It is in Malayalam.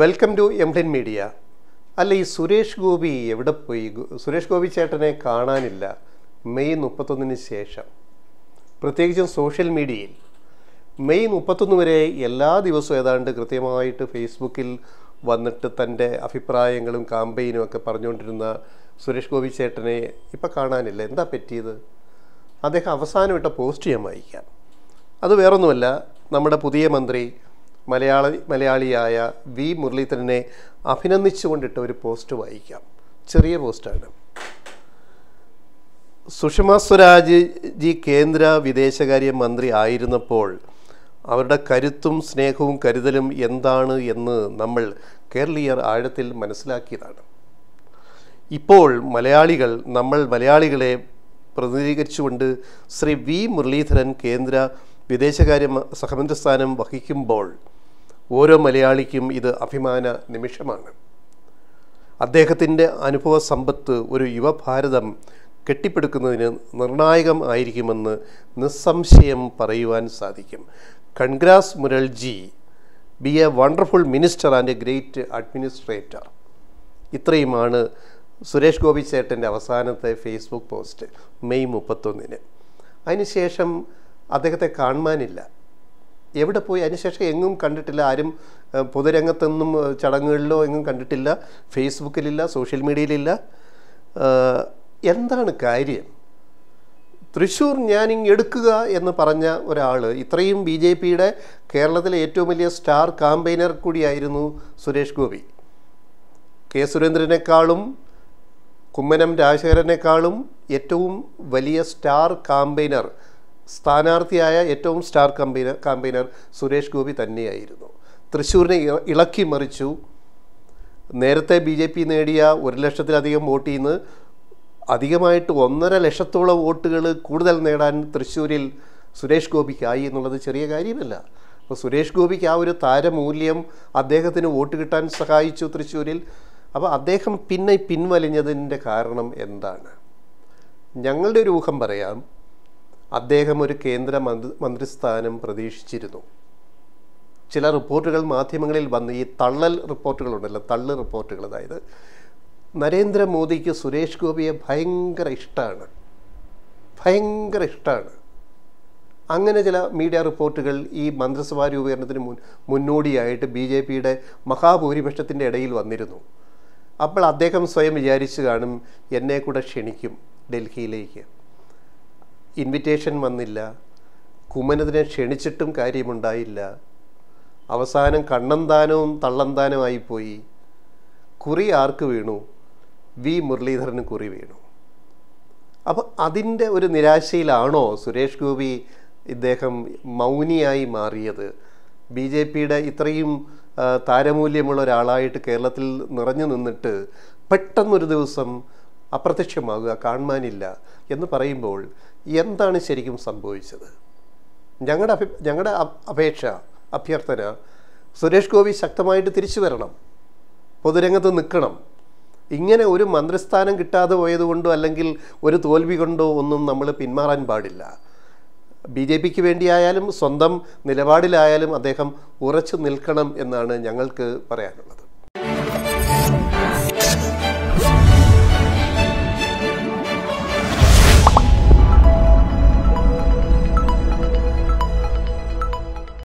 വെൽക്കം ടു എംഡിൻ മീഡിയ അല്ല ഈ സുരേഷ് ഗോപി എവിടെ പോയി സുരേഷ് ഗോപി ചേട്ടനെ കാണാനില്ല മെയ് മുപ്പത്തൊന്നിന് ശേഷം പ്രത്യേകിച്ചും സോഷ്യൽ മീഡിയയിൽ മെയ് മുപ്പത്തൊന്ന് വരെ എല്ലാ ദിവസവും ഏതാണ്ട് കൃത്യമായിട്ട് ഫേസ്ബുക്കിൽ വന്നിട്ട് തൻ്റെ അഭിപ്രായങ്ങളും കാമ്പയിനും ഒക്കെ പറഞ്ഞുകൊണ്ടിരുന്ന സുരേഷ് ഗോപി ചേട്ടനെ ഇപ്പം കാണാനില്ല എന്താ പറ്റിയത് അദ്ദേഹം അവസാനമായിട്ട് പോസ്റ്റ് ചെയ്യാൻ വായിക്കാം അത് വേറൊന്നുമല്ല നമ്മുടെ പുതിയ മന്ത്രി മലയാളി മലയാളിയായ വി മുരളീധരനെ അഭിനന്ദിച്ചുകൊണ്ടിട്ട ഒരു പോസ്റ്റ് വായിക്കാം ചെറിയ പോസ്റ്റാണ് സുഷമ സ്വരാജ് ജി കേന്ദ്ര വിദേശകാര്യ മന്ത്രി ആയിരുന്നപ്പോൾ അവരുടെ കരുത്തും സ്നേഹവും കരുതലും എന്താണ് എന്ന് നമ്മൾ കേരളീയർ ആഴത്തിൽ മനസ്സിലാക്കിയതാണ് ഇപ്പോൾ മലയാളികൾ നമ്മൾ മലയാളികളെ പ്രതിനിധീകരിച്ചുകൊണ്ട് ശ്രീ വി മുരളീധരൻ കേന്ദ്ര വിദേശകാര്യ സഹമന്ത്രി സ്ഥാനം വഹിക്കുമ്പോൾ ഓരോ മലയാളിക്കും ഇത് അഭിമാന നിമിഷമാണ് അദ്ദേഹത്തിൻ്റെ അനുഭവ സമ്പത്ത് ഒരു യുവഭാരതം കെട്ടിപ്പടുക്കുന്നതിന് നിർണായകം ആയിരിക്കുമെന്ന് നിസ്സംശയം പറയുവാൻ സാധിക്കും congrats Muralji be a wonderful minister and a great administrator ഇത്രയുമാണ് സുരേഷ് ഗോപി ചേട്ടൻ്റെ അവസാനത്തെ ഫേസ്ബുക്ക് പോസ്റ്റ് മെയ് മുപ്പത്തൊന്നിന് അതിനുശേഷം അദ്ദേഹത്തെ കാണുവാനില്ല എവിടെ പോയി അതിനുശേഷം എങ്ങും കണ്ടിട്ടില്ല ആരും പൊതുരംഗത്തൊന്നും ചടങ്ങുകളിലോ എങ്ങും കണ്ടിട്ടില്ല ഫേസ്ബുക്കിലില്ല സോഷ്യൽ മീഡിയയിലില്ല എന്താണ് കാര്യം തൃശ്ശൂർ ഞാനിങ് എടുക്കുക എന്ന് പറഞ്ഞ ഒരാൾ ഇത്രയും ബി ജെ പിയുടെ കേരളത്തിലെ ഏറ്റവും വലിയ സ്റ്റാർ കാമ്പയിനർ കൂടിയായിരുന്നു സുരേഷ് ഗോപി കെ സുരേന്ദ്രനേക്കാളും കുമ്മനം രാജശേഖരനേക്കാളും ഏറ്റവും വലിയ സ്റ്റാർ കാമ്പയിനർ സ്ഥാനാർത്ഥിയായ ഏറ്റവും star campaigner campaigner Suresh Gopi തന്നെയായിരുന്നു തൃശ്ശൂരിനെ ഇളക്കി മറിച്ചു നേരത്തെ ബി ജെ പി നേടിയ ഒരു ലക്ഷത്തിലധികം വോട്ടിൽ നിന്ന് അധികമായിട്ട് ഒന്നര ലക്ഷത്തോളം വോട്ടുകൾ കൂടുതൽ നേടാൻ തൃശ്ശൂരിൽ സുരേഷ് ഗോപിക്കായി എന്നുള്ളത് ചെറിയ കാര്യമല്ല അപ്പോൾ സുരേഷ് ഗോപിക്ക് ആ ഒരു താരമൂല്യം അദ്ദേഹത്തിന് വോട്ട് കിട്ടാൻ സഹായിച്ചു തൃശ്ശൂരിൽ അപ്പോൾ അദ്ദേഹം പിന്നെ പിൻവലിഞ്ഞതിൻ്റെ കാരണം എന്താണ് ഞങ്ങളുടെ ഒരു ഊഹം പറയാം അദ്ദേഹം ഒരു കേന്ദ്ര മന്ത്രിസ്ഥാനം പ്രതീക്ഷിച്ചിരുന്നു ചില റിപ്പോർട്ടുകൾ മാധ്യമങ്ങളിൽ വന്ന് ഈ തള്ളൽ റിപ്പോർട്ടുകളുണ്ടല്ലോ തള്ളൽ റിപ്പോർട്ടുകൾ അതായത് നരേന്ദ്രമോദിക്ക് സുരേഷ് ഗോപിയെ ഭയങ്കര ഇഷ്ടമാണ് ഭയങ്കര ഇഷ്ടമാണ് അങ്ങനെ ചില മീഡിയ റിപ്പോർട്ടുകൾ ഈ മന്ത്രിസഭാ രൂപീകരണത്തിന് മുൻ മുന്നോടിയായിട്ട് ബി ജെ പിയുടെ മഹാഭൂരിപക്ഷത്തിൻ്റെ ഇടയിൽ വന്നിരുന്നു അപ്പോൾ അദ്ദേഹം സ്വയം വിചാരിച്ചു കാണും എന്നെ കൂടെ ക്ഷണിക്കും ഡൽഹിയിലേക്ക് ഇൻവിറ്റേഷൻ വന്നില്ല കുമ്മനതിനെ ക്ഷണിച്ചിട്ടും കാര്യമുണ്ടായില്ല അവസാനം കണ്ണന്താനവും പോയി കുറി ആർക്ക് വീണു വി മുരളീധരന് കുറി വീണു അപ്പോൾ അതിൻ്റെ ഒരു നിരാശയിലാണോ സുരേഷ് ഗോപി ഇദ്ദേഹം മൗനിയായി മാറിയത് ബി ജെ പിയുടെ ഇത്രയും താരമൂല്യമുള്ള ഒരാളായിട്ട് കേരളത്തിൽ നിറഞ്ഞു നിന്നിട്ട് പെട്ടെന്നൊരു ദിവസം അപ്രത്യക്ഷമാകുക കാണുവാനില്ല എന്ന് പറയുമ്പോൾ എന്താണ് ശരിക്കും സംഭവിച്ചത് ഞങ്ങളുടെ അഭി ഞങ്ങളുടെ അപേക്ഷ അഭ്യർത്ഥന സുരേഷ് ഗോപി ശക്തമായിട്ട് തിരിച്ചു വരണം പൊതുരംഗത്ത് നിൽക്കണം ഇങ്ങനെ ഒരു മന്ത്രിസ്ഥാനം കിട്ടാതെ പോയതുകൊണ്ടോ അല്ലെങ്കിൽ ഒരു തോൽവി കൊണ്ടോ ഒന്നും നമ്മൾ പിന്മാറാൻ പാടില്ല ബി ജെ പിക്ക് വേണ്ടിയായാലും സ്വന്തം നിലപാടിലായാലും അദ്ദേഹം ഉറച്ചു നിൽക്കണം എന്നാണ് ഞങ്ങൾക്ക് പറയാനുള്ളത്